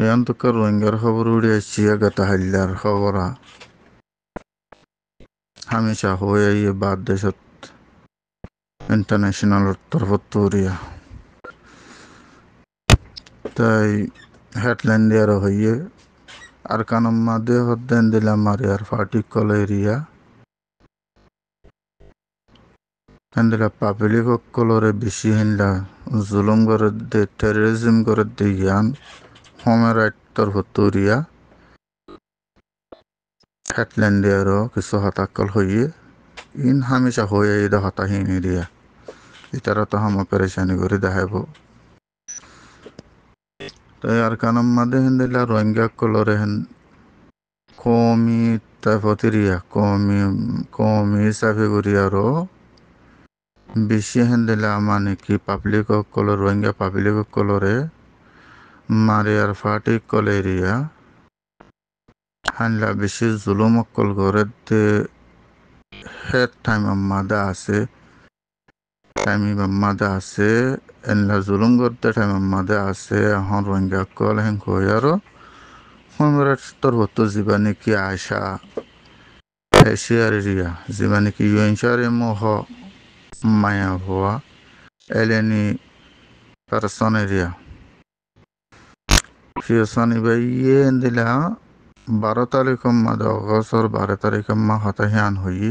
এখানকার রোহিঙ্গার খবর উড়ে আসছি গত হাল্লার খবর হামেশা হয়ে আইয়ে বাদ দেশত ইন্টারন্যাশনালের তরফত উড়িয়া তাই হেডলাইন দেওয়ার হইয়ে আর কানম্মা দে হদ্দেন দিলাম মারিয়ার ফাটি কলেরিয়া হেন্দিলা পাবলিক সকলরে বেশি হেনলা জুলুম করে দে টেরোরিজম করে দিয়ে হোমেরাইট তরফতুরিয়া ফ্যাটল্যান্ডিয়ারও কিছু হতাকল হইয়ে ইন হামেশা হয়ে এই হতাহীন এরিয়া ইতারা তো হামা পেরেশানি করে দেখাবো তো আর কানম মাদে হেন দিলা রোহিঙ্গা কলরে হেন কমি তাইফতিরিয়া কমি কমি সাফি আর বেশি হেন দিলা মানে কি পাবলিক কলর রোহিঙ্গা পাবলিক কলরে মারিয়ার ফাটি কলেরিয়া হানলা বেশি জুলুম অকল ঘরে হেড টাইম মাদা আছে টাইম মাদা আছে এনলা জুলুম করতে টাইম মাদা আছে এখন রোহিঙ্গা কল হেন কই আরো তোর হতো জীবা নাকি আয়সা হেসিয়ার রিয়া জীবা নাকি ইউএনসার এমহ মায়া হওয়া এলেনি পারসন এরিয়া ফিয়সানি বাইয়ে দিলা বারো তারিখম্মা দশর বারো তারিখম্মা হতাহান হইয়ে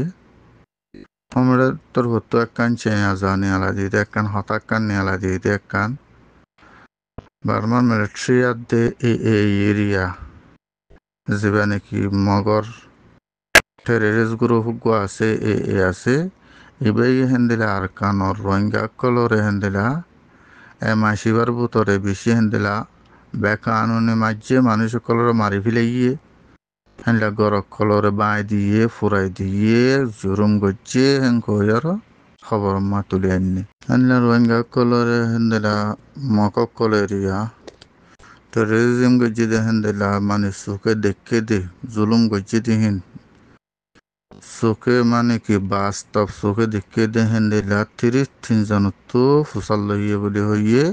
আমরা তোর হতো একখান চেয়া যা জানি আলা দিতে একখান হতাক্কান নিয়ালা দিতে একখান বার্মার মিলিটারি আর দে এ এরিয়া যেবা নাকি মগর টেরিস গ্রুপ গো আছে এ এ আছে হেন দিলা আর কানর রোহিঙ্গা কলরে হেন দিলা হেন্দিলা এমাশিবার বুতরে বেশি হেন দিলা আননে ಬೇಕಾನೂನಿ ಮಜ್ಜೆ ಮನುಷ್ಯ ಕಲರ ಮರಿಫಿಲೆಯೇ ಹೆಂಡ ಗೊರ ಕಲರ ಬಾಯ್ದಿಯೇ ಫುರೈದಿಯೇ ಜುರುಮ್ ಗೊಜ್ಜೆ ಹೆಂಗೆ ಹೋಯರ খবর মা তুলে আননি আনলে রোহিঙ্গা কলরে হেন্দেলা মক কলেরিয়া তো রেজিম গজ্জি দে হেন্দেলা মানে সুখে দেখে দে জুলুম গজ্জি দিহীন সুখে মানে কি বাস্তব সুখে দেখে দে হেন্দেলা তিরিশ তিনজন তো ফুসাল লইয়ে বলে হইয়ে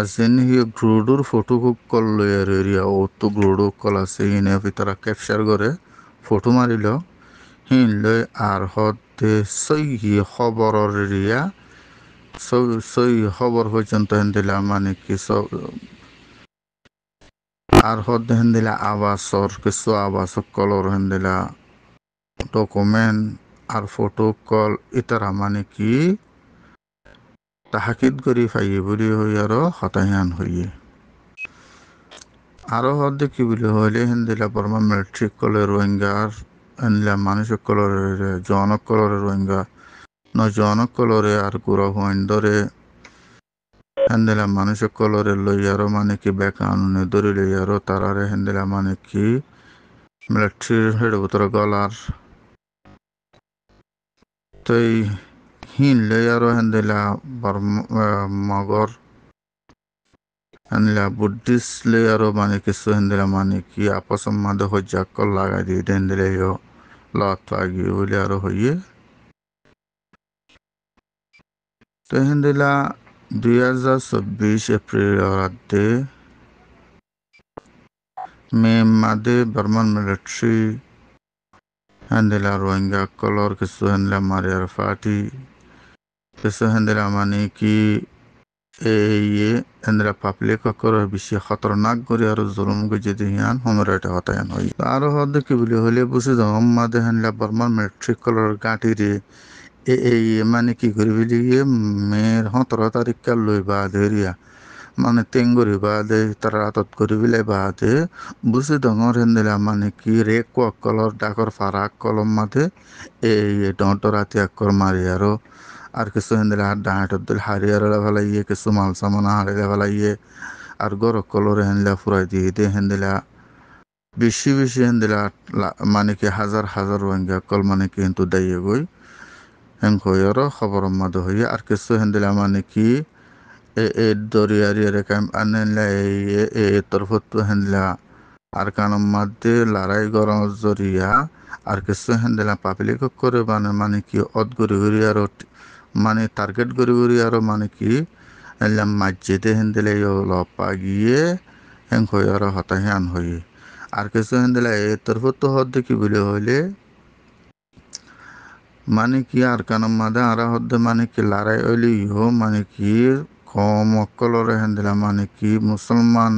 As in hiye gurudor photo খুব কল এরিয়া ওতো গুরুডো কল আছে ইনে ভিতরে ক্যাপচার করে ফটো মারিল হিন লই আর হতে সই হিয়ে খবরর এরিয়া সই খবর পর্যন্ত হেন দিলা মানে কি সব আর হত হেন দিলা আবাসর কিছু আবাসক কলর হেন দিলা ডকুমেন্ট আর ফটো কল ইতারা মানে কি তাহাকিদ করি ফাইয়ে বলি হই আরো হতাহান হইয়ে আরো হদ কি বলি হইলে হিন্দিলা বর্মা মেট্রিক কলে রোহিঙ্গার এনলা মানুষক কলরে জনক কলরে রোহিঙ্গা ন জনক কলরে আর গুড় হইন্দরে হেন্দেলা মানুষক কলরে আরো মানে কি দরি লই আরো তারারে হেন্দেলা মানে কি মিলিটারির হেড ভিতরে গলার তো এই hinleyaron de la magor la buddhist leyaro mane kisu hendela mane ki apasammada hojja kollaga di dendele yo lotwagi uleyaro hoye तो हिंदिला दुई हजार चौबीस एप्रिल राते में मादे बर्मन मिलिट्री हिंदिला रोहिंग्या कलर किसु हिंदिला मारियर फाटी त्यसो माने कि ये हेंद्रा पापले ककर बेसि खतरनाक गरी और जुलुम गजदि हियान हमरा टा हतायन होई आरो हद कि बुले होले बुसि जम्मा देहनला बर्मा मैट्रिक कलर गाटी रे এ এই মানে কি করবি দিয়ে মেয়ের সতেরো তারিখকে লই বা ধরিয়া মানে টেঙ্গুরি বা দে তার আতত করিবিলে বা দে বুঝি ডঙর হেন্দিলা মানে কি রে কক কলর ডাকর ফারাক কলম মাতে এই ডঁটর আতি আক্কর মারি আৰু আর কিছু হেন্দিলে হাড্ডা হাঁটবদুল হারিয়ারা ফেলাইয়ে কিছু মাল সামানা হারিয়ে ফেলাইয়ে আর গরক কলরে হেনলা ফুরাই দিয়ে দিয়ে হেনদিলা বেশি বেশি হেনদিলা মানে কি হাজার হাজার রোহিঙ্গা কল মানে কি কিন্তু দাইয়ে গই হেন হইয়ারও খবর মাদ হইয়ে আর কিছু হেন্দেলা মানে কি এ দরিয়ারিয়ারে কাম আনলা এ এ তরফত হেনলা আর কানম মাদে লড়াই গরম জরিয়া আর কিছু হেন্দেলা পাবলিক করে মানে মানে কি অদগরি আর মানে টার্গেট করি করি আৰু মানে কি দিলে লপা গিয়ে হেং হৈ আৰু হতাহে আন হৈ আর কিছু দিলে এ তো হদ দেখি বলে হইলে মানে কি আর কান মাদে আর হদ্দ মানে কি লড়াই হইলে ইহ মানে কি কম অকলরে দিলে মানে কি মুসলমান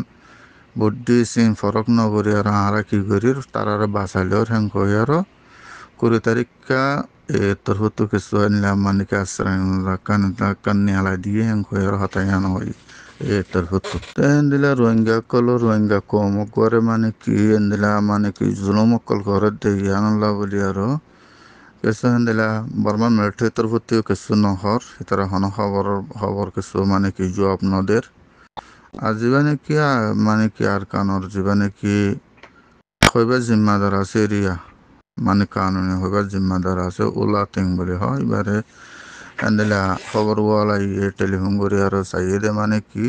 বুদ্ধি সিং ফরক নগরী আর আর কি করি আর বাঁচালেও হেং কই আর কুড়ি তারিখা तरहतु के मानिका श्रेन कन्या दिए हतायान ए तरहतु तो एंदा रोहिंगा कल रोहिंगा कम गे मानी कि एंदा मानी कि जुलूम कल घर देन बोली आरो कैसा बर्मा मिलिट्री तरफ किसु नहर इतना हन खबर खबर किसु माने कि जो अपने आजीवानी कि माने कि आर कानर जीवानी कि खबा जिम्मादार सीरिया মানে কানুনি হবার জিম্মাদার আছে ওলা তিং বলে হয় এবারে এন্দেলা খবরওয়ালা ইয়ে টেলিফোন করে আর চাইয়ে দে মানে কি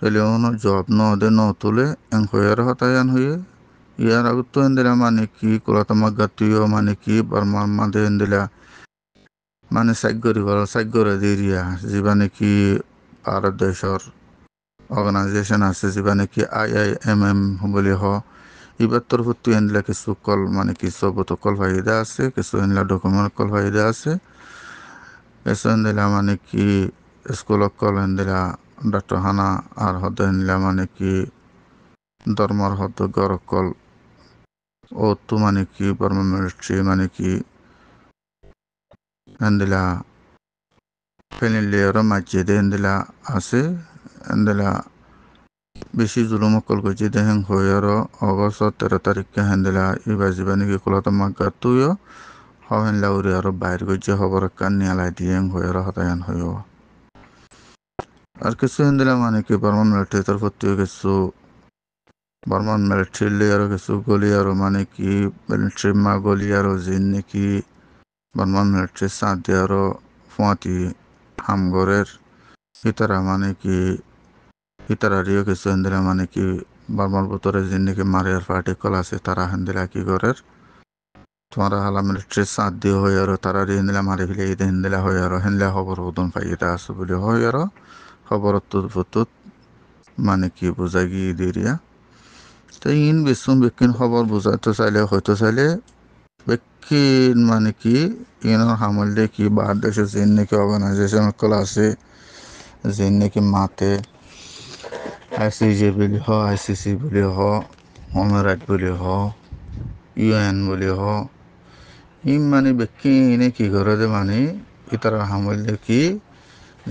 টেলিফোনের জব ন দে ন তুলে এন হইয়ার হতায়ান হইয়ে ইয়ার আগত তো এন্দেলা মানে কি কোলাতমা গাতীয় মানে কি বার্মার মাদে এন্দেলা মানে সাগ্যরি ভালো সাগ্যরে দিরিয়া জীবানে কি ভারত দেশের অর্গানাইজেশন আছে জীবানে কি আই আই এম এম বলে হয় ইবাত্তর ভর্তি হেনলা কিছু কল মানে কিছু অবত কল ফাইদা আছে কিছু হেনলা ডকুমেন্ট কল ফাইদা আছে এসে হেনদিলা মানে কি স্কুল কল হেনদিলা হানা আর হদ হেনলা মানে কি ধর্মর হদ গর কল ও তু মানে কি বর্ম মিলিট্রি মানে কি হেনদিলা ফ্যামিলি মাঝে দিয়ে হেনদিলা আছে হেনদিলা বেশি জুলুম অকল কলকুচি দেহেং হইয়ার অগস্ট তেরো তারিখকে হেন্দিলা ইবা জীবানীকে কুলাতমা গাতুয় হাওহেনলা উড়ি আর বাইর গজ্জে খবর কান নিয়ালাই দিয়েং আৰু হতায়ান হইও আৰু কিছু হেন্দিলা মানে কি বৰ্মন মিলিটারি তরফতিও কিছু বৰ্মন মিলিটারি আৰু কিছু গলি আৰু মানে কি মিলিটারি মা গলি আর জিন নাকি বর্মান মিলিটারি সাঁতি আৰু ফুঁয়াতি হামগরের ইতারা মানে কি ಇತರ ರಿಯೋ কিছু হেন্দেলা মানে কি বার্মার ভিতরে জিন্দিকে মারিয়ার পার্টিকল আছে তারা হেন্দেলা কি করার তোমার হালা মিলিটারি সাথ দিয়ে হয়ে আর তারা হেন্দেলা মারি ফেলে এই হেন্দেলা হয়ে আর হেন্দেলা খবর উদন পাই এটা আছে বলে হয় আর খবর ফুতুত মানে কি বোঝা গিয়ে দিয়া তো ইন বিশুম বিক্ষিন খবর বোঝাইতে চাইলে হয়তো চাইলে বেক্ষিন মানে কি ইনর হামল দিয়ে কি বাহার দেশে জিন নাকি অর্গানাইজেশন কল আছে জিন মাতে আই সি বুলি হ আই সি সি বুলি হ অনরাইট বুলি হ ইউ এন বুলি হ ইম মানে বেকি এনে কি করে দে মানে ইতার হামল কি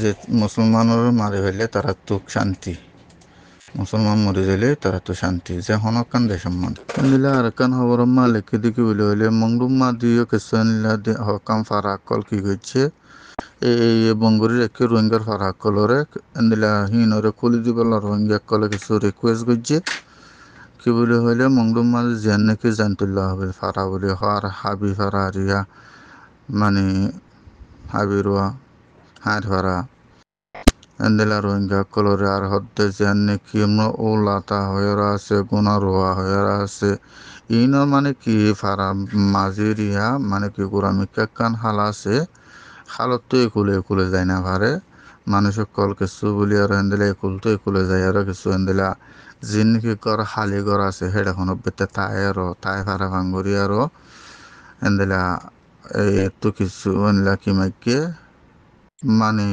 যে মুসলমানর মারে ফেলে তারা তো শান্তি মুসলমান মরে গেলে তারা তো শান্তি যে হনকান দে সম্মান নিলা আর কান মা লেখি দেখি বলে হইলে মা দিও কেসান হকাম ফারাকল কি করছে বঙ্গরির একে রোহিঙ্গার ফারা কলরে এন্দিলা হিনরে খুলি দিবলা রোহিঙ্গা কলে কিছু রিকুয়েস্ট করছে কি বুলি হইলে মংলুম মাল জেন নাকি জানতুল্লাহ হবে ফারা বুলি হওয়ার হাবি ফারা রিয়া মানে হাবি রোয়া হাট ফারা এন্দিলা রোহিঙ্গা কলরে আর হদ্দে জেন নাকি ও লাতা হয়েরা আছে গুণা রোয়া হয়েরা আছে ইনো মানে কি ফারা মাঝি রিয়া মানে কি গোড়া মিকা কান হালা আছে খালত তো একুলে একুলে যায় না ভারে মানুষক কল কিছু বলি আর হেন্দেলে একুল তো একুলে যায় আর কিছু হেন্দেলা জিনকি কর হালি ঘর আছে হেডাখন বেতে তাই আর তাই ভাড়া ভাঙ্গুরি আর হেন্দেলা এই তো কিছু হেনলা কি মাইকে মানে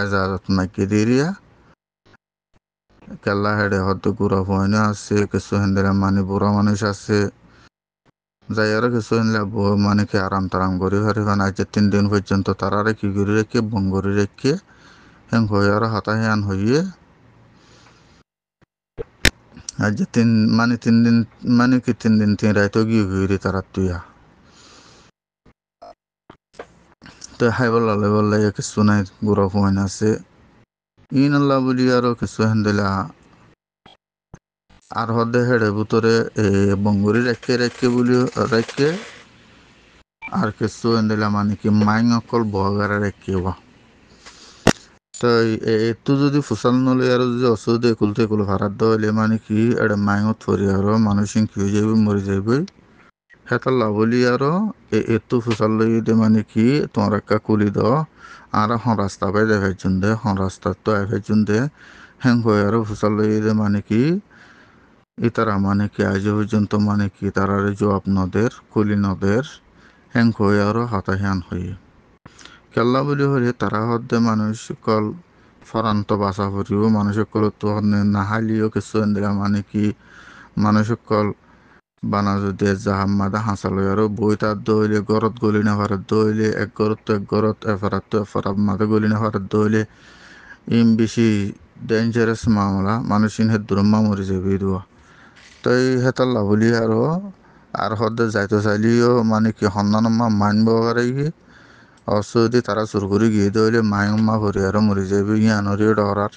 এজাজত মাইকে দিরিয়া কেলা হেডে হয়তো গুড়া ভয়না আছে কিছু হেন্দেলা মানে বুড়া মানুষ আছে যাইয়ারা কিছু আনলে মানে কি আরাম তারাম করি হারি হান আজ তিন দিন পর্যন্ত তারারে কি করি রেখে বং করি রেখে হ্যাং হয়ে আর হাতা হ্যান হইয়ে আজ তিন মানে তিন দিন মানে কি তিন দিন তিন রায় তো গিয়ে ঘুরি তারা তুইয়া তো হাই বললা বললাই কিছু নাই গুড়া ফুয়ান আছে ইন আল্লাহ বলি আরও কিছু হেন দিলা আর হদে হেড়ে ভিতরে বঙ্গুরি রেখে রেখে বলি রেখে আর কিছু দিলাম মানে কি মাইং অকল বহগারে রেখে বা তো এইটো যদি ফুচাল নলে আর যদি অচুবিধা একুলতে একুল ভাড়াত দিলে মানে কি এটা মাইঙত থরি আর মানুষ কি হৈ যাব মৰি যাব সেটা লাভলি আৰু এইটো ফুচাল লই দে মানে কি তোমাৰ একা কুলি দ আর হন রাস্তা পাই দেখাই যোন দে সন ৰাস্তাততো আহি যোন দে হ্যাং হয়ে আর ফুচাল লই দে মানে কি ইতারা মানে কি আজ পর্যন্ত মানে কি তারারে জবাব নদের কুলি নদের হ্যাং হয়ে আরও হতাহ্যান হয়ে কেল্লা বলি হলে তারা হদ্দে মানুষ কল ফরান্ত বাসা ভরিও মানুষ কল তো নাহালিও কিছু এন্দ্রা মানে কি মানুষ কল বানা যদি জাহাম্মাদা হাঁসালো আর বই তার দইলে গরত গলি না ফারাত দইলে এক গরত তো এক গরত এফারাত তো এফারাত মাদে গলি না ফারাত দইলে ইম বেশি ডেঞ্জারাস মামলা মানুষ ইনহে দুরম্মা মরি যাবে দোয়া তই সেটার লাভ হলি আৰু আর যাই যাইতে চাইলিও মানে কি সন্ধান মা মানিব পাৰে কি অস যদি তারা চুর করে গিয়ে দিলে মায়ে মা ভৰি আৰু হরিহারও মরি যাবে ডৰাৰ ডরার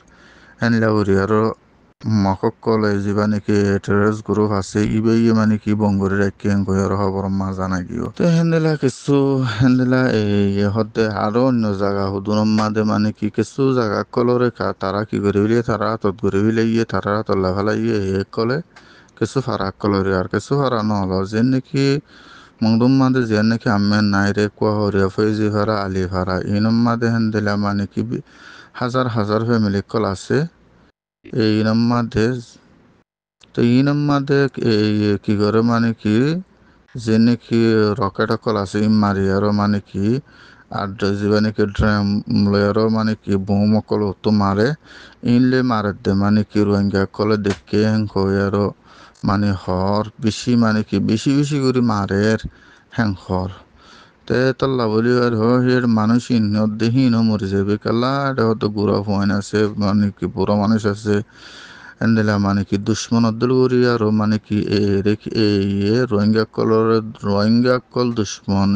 ভৰি আৰু মাকক কলে যিবা নেকি টেরেস গ্ৰুপ আছে ই মানে কি বঙ্গরে কৈ আৰু খবর মা জানা গিয়ে তো সেনদিলা কিছু হেন্দেলা এই হতে আৰু অন্য জায়গা মা দে মানে কি কিছু জায়গা কলরে তাৰা কি করে বিলিয়ে তারা হাতত ঘুরে বিলিয়ে তারা হাতত লাফালাইয়ে ইয়ে কলে kesufara kaloriar kesufara nolo jenniki mungdum made jenniki ammen naire kwa horia fezi hara ali hara inum made hendela mane ki হাজার হাজার ফ্যামিলি কল আছে এই নাম্মাদে তো এই নাম্মাদে এই কি করে মানে কি যে নাকি রকেট কল আছে মারিয়ারও মানে কি আর জীবানি কি ড্রাম লয়ারও মানে কি বোম কল তো মারে ইনলে মারে দে মানে কি রোহিঙ্গা কলে দেখে হ্যাং কয়ারও মানে হর বেশি মানে কি বেশি বেশি করে মারের হ্যাং হর তে তল্লা বলি আর হের মানুষ ইন্ন দেহি ন মরে যাবে কালা এটা হয়তো গুড়া ফয়েন আছে মানে কি বুড়ো মানুষ আছে এন্ডেলা মানে কি দুশ্মন অদ্দুল করি আর মানে কি এ রোহিঙ্গা কলর রোহিঙ্গা কল দুশ্মন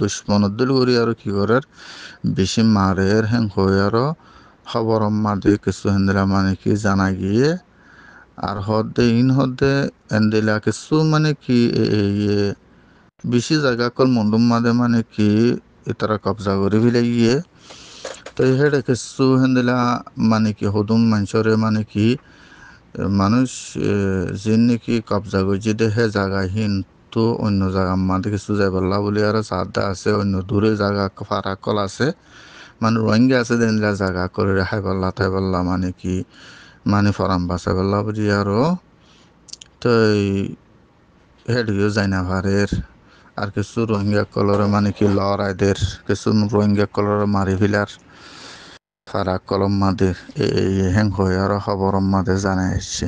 দুশ্মন অদ্দুল করি আর কি করার বেশি মারের হ্যাং হয়ে আরো খবর মাদে কিছু হেন্দেলা মানে কি জানা গিয়ে আর হদে ইন হদে এন্দেলা কিছু মানে কি ইয়ে বেশি জায়গা কল মন্ডুম মাদে মানে কি তারা কবজা করে ফেলে গিয়ে তো হেডে কিছু হেন্দেলা মানে কি হদুম মানুষরে মানে কি মানুষ যিন নাকি কবজা করছে দেহে জায়গায় হিন তো অন্য জায়গা মাদে কিছু যাই পারলা বলি আর সাদা আছে অন্য দূরে জায়গা ফারাকল আছে মানে রোহিঙ্গা আছে দেনলা জায়গা করে রেহাই পাল্লা তাই পাল্লা মানে কি মানে ফরাম বাসা বেলা বুঝি আরও हो হেড গিয়ে যাই না ভারের আর কিছু রোহিঙ্গা কলর মানে কি লড়াইদের কিছু রোহিঙ্গা কলর মারি ফিলার ফারাক কলম মাদের এই হ্যাং হয়ে আর খবর মাদের জানাই জানাইছে